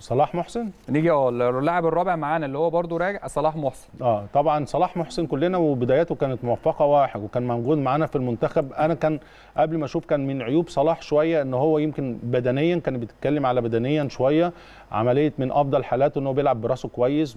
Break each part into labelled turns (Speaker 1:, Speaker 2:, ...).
Speaker 1: صلاح محسن نيجي اه اللاعب الرابع معانا اللي هو برده راجع صلاح محسن اه طبعا صلاح محسن كلنا وبداياته كانت موفقه واحد وكان موجود معانا في المنتخب انا كان قبل ما اشوف كان من عيوب صلاح شويه ان هو يمكن بدنيا كان بيتكلم على بدنيا شويه عمليه من افضل حالاته ان هو بيلعب براسه كويس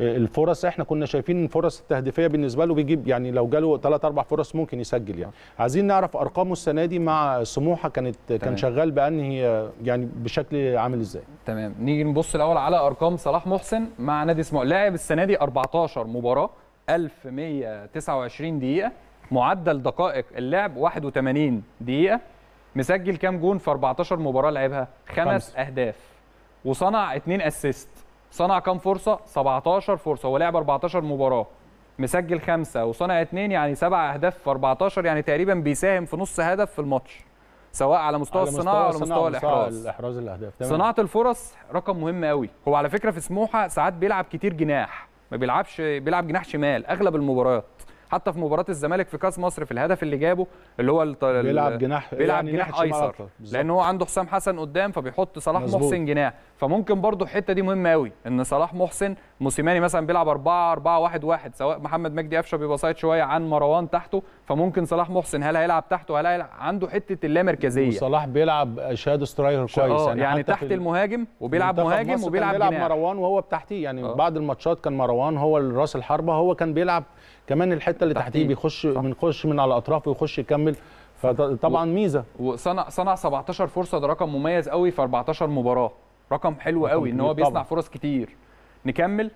Speaker 1: الفرص احنا كنا شايفين الفرص التهديفيه بالنسبه له بيجيب يعني لو جاله ثلاث اربع فرص ممكن يسجل يعني عايزين نعرف ارقامه السنه دي مع سموحه كانت تمام. كان شغال بانهي يعني بشكل عامل ازاي
Speaker 2: تمام نيجي نبص الاول على ارقام صلاح محسن مع نادي سموحه لاعب السنه دي 14 مباراه 1129 دقيقه معدل دقائق اللعب 81 دقيقه مسجل كام جون في 14 مباراه لعبها خمس, خمس. اهداف وصنع اثنين اسيست صنع كام فرصه 17 فرصه ولعب 14 مباراه مسجل خمسة وصنع اتنين يعني سبع أهداف في 14 يعني تقريبا بيساهم في نص هدف في الماتش سواء على مستوى على الصناعة على مستوى الإحراز
Speaker 1: الإحراز الأهداف تمام. صناعة
Speaker 2: الفرص رقم مهم قوي هو على فكرة في سموحة ساعات بيلعب كتير جناح ما بيلعبش بيلعب جناح شمال أغلب المباريات حتى في مباراه الزمالك في كاس مصر في الهدف اللي جابه اللي هو بيلعب جناح بيلعب يعني جناح ايسر لان هو عنده حسام حسن قدام فبيحط صلاح مزبوط. محسن جناح فممكن برضو الحته دي مهمه قوي ان صلاح محسن موسيماني مثلا بيلعب 4 4 1 1 سواء محمد مجدي قفشه بيبقى سايد شويه عن مروان تحته فممكن صلاح محسن هل هيلعب تحته هل هيلعب عنده حته اللامركزيه وصلاح بيلعب شادو سترايكر اه، كويس يعني, يعني تحت المهاجم وبيلعب مهاجم وبيلعب بيلعب مروان
Speaker 1: وهو بتحتيه يعني أوه. بعض الماتشات كان مروان هو راس الحربه هو كان بيلعب كمان الحته الحته اللي تحتيه بيخش بنخش من, من على اطرافه ويخش يكمل
Speaker 2: فطبعا ميزه وصنع صنع 17 فرصه ده رقم مميز قوي في 14 مباراه رقم حلو قوي ان هو بيصنع فرص كتير نكمل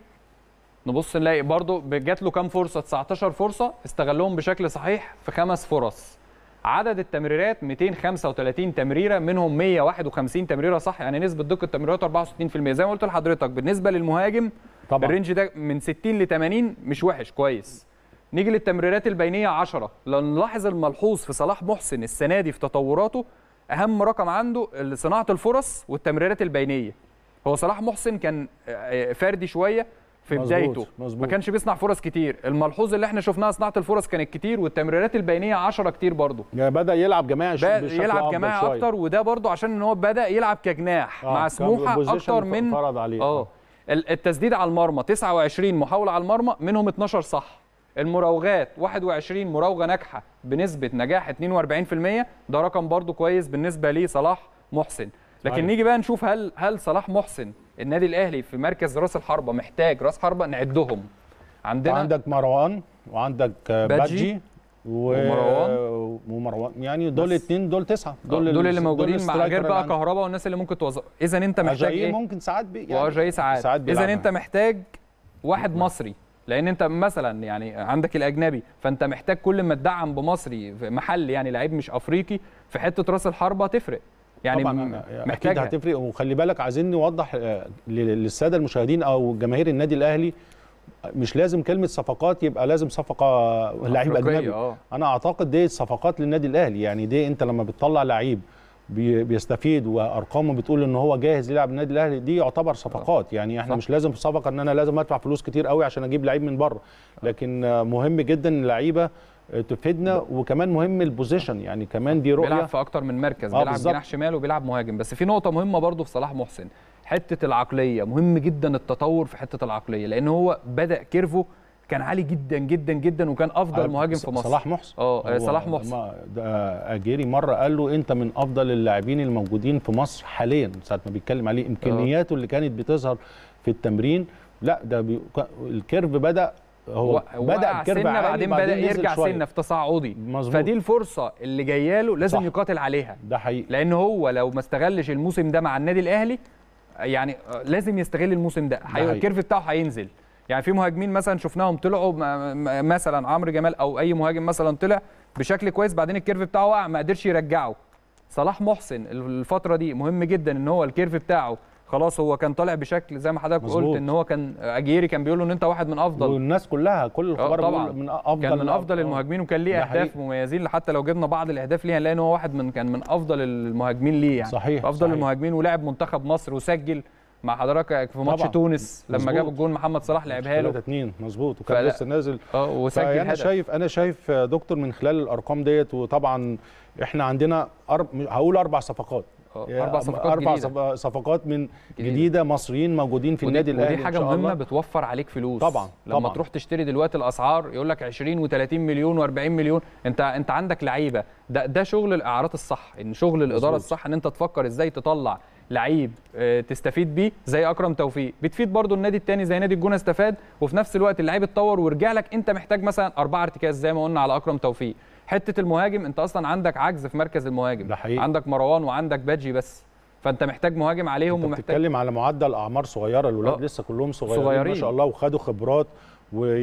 Speaker 2: نبص نلاقي برده جات له كام فرصه 19 فرصه استغلهم بشكل صحيح في خمس فرص عدد التمريرات 235 تمريره منهم 151 تمريره صح يعني نسبه دقه التمريرات 64% زي ما قلت لحضرتك بالنسبه للمهاجم طبعا. الرينج ده من 60 ل 80 مش وحش كويس نيجي للتمريرات البينيه 10 لنلاحظ الملحوظ في صلاح محسن السنه دي في تطوراته اهم رقم عنده صناعه الفرص والتمريرات البينيه هو صلاح محسن كان آه، آه، فردي شويه في مزبوط بدايته مزبوط ما كانش بيصنع فرص كتير الملحوظ اللي احنا شفناها صناعه الفرص كانت كتير والتمريرات البينيه 10 كتير برضه يعني بدا يلعب جماعي بشكل يلعب جماعي اكتر وده برضه عشان ان هو بدا يلعب كجناح آه مع سموحه اكتر من فرض عليه اه التسديد على المرمى 29 محاوله على المرمى منهم 12 صح المراوغات 21 مراوغه ناجحه بنسبه نجاح 42% ده رقم برضو كويس بالنسبه لصلاح محسن لكن نيجي بقى نشوف هل هل صلاح محسن النادي الاهلي في مركز راس الحربه محتاج راس حربه نعدهم عندنا عندك مروان وعندك
Speaker 1: بادجي و... ومروان ومروان يعني دول اثنين دول
Speaker 2: تسعه دول دول اللي موجودين مع غير بقى كهرباء والناس اللي ممكن توظف اذا انت محتاج ايه ممكن
Speaker 1: ساعات بي يعني ساعات اذا انت
Speaker 2: محتاج واحد مصري لان انت مثلا يعني عندك الاجنبي فانت محتاج كل ما تدعم بمصري في محل يعني لعيب مش افريقي في حته راس الحربه تفرق يعني محتاج هتفرق وخلي بالك عايزين
Speaker 1: نوضح آه، للساده المشاهدين او جماهير النادي الاهلي مش لازم كلمه صفقات يبقى لازم صفقه لعيب اجنبي آه. انا اعتقد دي صفقات للنادي الاهلي يعني دي انت لما بتطلع لعيب بيستفيد وارقامه بتقول ان هو جاهز يلعب النادي الاهلي دي يعتبر صفقات آه. يعني احنا صح. مش لازم في صفقه ان انا لازم ادفع فلوس كتير قوي عشان اجيب لعيب من بره آه. لكن مهم جدا اللعيبه تفيدنا وكمان مهم البوزيشن آه. يعني
Speaker 2: كمان دي رؤيه بيلعب في اكتر من مركز بيلعب بالزبط. جناح شمال وبيلعب مهاجم بس في نقطه مهمه برضو في صلاح محسن حته العقليه مهم جدا التطور في حته العقليه لان هو بدا كيرفه كان عالي جدا جدا جدا وكان افضل آه، مهاجم في مصر صلاح محسن اه, آه، صلاح محسن
Speaker 1: ده اجيري مره قال له انت من افضل اللاعبين الموجودين في مصر حاليا ساعه ما بيتكلم عليه امكانياته آه. اللي كانت بتظهر في التمرين لا ده بي... الكيرف بدا هو بدا الكيرف بعدين, بعدين بدا يرجع سنه
Speaker 2: في تصاعدي فدي الفرصه اللي جايه له لازم صح. يقاتل عليها ده حقيقي لان هو لو ما استغلش الموسم ده مع النادي الاهلي يعني لازم يستغل الموسم ده الكيرف بتاعه هينزل يعني في مهاجمين مثلا شفناهم طلعوا مثلا عمرو جمال او اي مهاجم مثلا طلع بشكل كويس بعدين الكيرف بتاعه وقع ما قدرش يرجعه صلاح محسن الفتره دي مهم جدا ان هو الكيرف بتاعه خلاص هو كان طالع بشكل زي ما حضرتك قلت ان هو كان اجيري كان بيقول ان انت واحد من افضل والناس كلها كل آه، الاخبار بيقول من افضل كان من افضل آه. المهاجمين وكان ليه اهداف مميزين حتى لو جبنا بعض الاهداف ليه هنلاقي ان هو واحد من كان من افضل المهاجمين ليه يعني صحيح افضل صحيح. المهاجمين ولعب منتخب مصر وسجل مع حضرتك في ماتش تونس لما جاب الجون محمد صلاح لعبها له 3 2 مظبوط وكان لسه نازل اه،
Speaker 1: وسجل انا شايف انا شايف دكتور من خلال الارقام ديت وطبعا احنا عندنا أرب... هقول اربع صفقات
Speaker 2: اه، اربع صفقات اربع جديدة.
Speaker 1: صفقات من جديده, جديدة مصريين موجودين في ودي النادي الاهلي ودي حاجه مهمه
Speaker 2: بتوفر عليك فلوس طبعا لما طبعا. تروح تشتري دلوقتي الاسعار يقول لك 20 و30 مليون و40 مليون انت انت عندك لعيبه ده ده شغل الاعارات الصح ان شغل الاداره الصح ان انت تفكر ازاي تطلع لعيب آه، تستفيد بيه زي اكرم توفيق بتفيد برضو النادي الثاني زي نادي الجونه استفاد وفي نفس الوقت اللعيب اتطور ورجع لك انت محتاج مثلا اربعه ارتكاز زي ما قلنا على اكرم توفيق حته المهاجم انت اصلا عندك عجز في مركز المهاجم ده حقيقي. عندك مروان وعندك باجي بس فانت محتاج مهاجم عليهم انت ومحتاج بتتكلم على معدل اعمار صغيره الاولاد آه. لسه كلهم صغيرين, صغيرين ما شاء
Speaker 1: الله وخدوا خبرات و